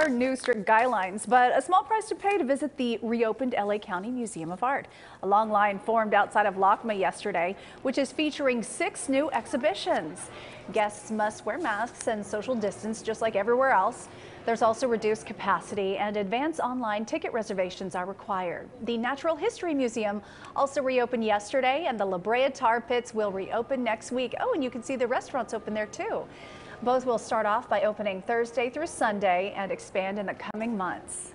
are new strict guidelines, but a small price to pay to visit the reopened LA County Museum of Art. A long line formed outside of LACMA yesterday, which is featuring six new exhibitions. Guests must wear masks and social distance just like everywhere else. There's also reduced capacity and advance online ticket reservations are required. The Natural History Museum also reopened yesterday and the La Brea Tar Pits will reopen next week. Oh, and you can see the restaurants open there too. Both will start off by opening Thursday through Sunday and expand in the coming months.